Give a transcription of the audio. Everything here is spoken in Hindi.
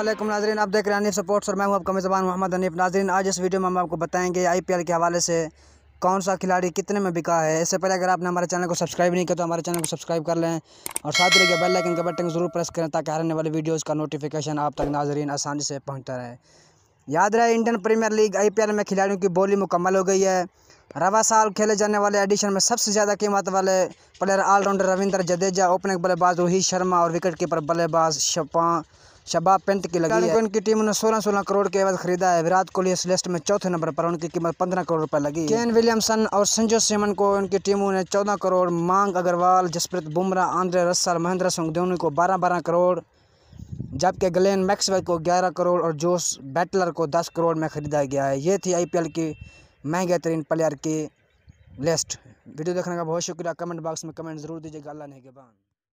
अल्लाम नाजरन आप देख रहे हैं अनिफ सपोर्ट्स और मैं हूं आपका मेज़बान मोहम्मद अनिफ नाजरन आज इस वीडियो में हम आपको बताएंगे आईपीएल के हवाले से कौन सा खिलाड़ी कितने में बिका है इससे पहले अगर आपने हमारे चैनल को सब्सक्राइब नहीं किया तो हमारे चैनल को सब्सक्राइब कर लें और साथ ही बेल लाइकन के बटन जरूर प्रेस करें ताकि हर आने वाली वीडियोज़ का नोटिफिकेशन आप तक नाजरीन आसानी से पहुँचता रहे याद रहे इंडियन प्रीमियर लीग आई में खिलाड़ियों की बोली मुकम्मल हो गई है रवा साल खेले जाने वाले एडिशन में सबसे ज़्यादा कीमत वाले player all rounder Ravindra Jadeja opening बल्लेबाज रोहित शर्मा और विकेट कीपर बल्लेबाज शपा शबाब पेंट की लगी है उनकी टीम ने सोलह सोलह करोड़ के एवज खरीदा है विराट कोहली इस लिस्ट में चौथे नंबर पर उनकी कीमत पंद्रह करोड़ रुपए लगी केन विलियमसन और संजू सेमन को उनकी टीमों ने चौदह करोड़ मांग अग्रवाल जसप्रीत बुमराह आंद्रे रस्सल महेंद्र सिंह धोनी को बारह बारह करोड़ जबकि ग्लेन मैक्सवेल को ग्यारह करोड़ और जोस बैटलर को दस करोड़ में खरीदा गया है ये थी आई की महंगे तरीन प्लेयर की लिस्ट वीडियो देखने का बहुत शुक्रिया कमेंट बॉक्स में कमेंट जरूर दीजिएगा अल्लाह नहीं के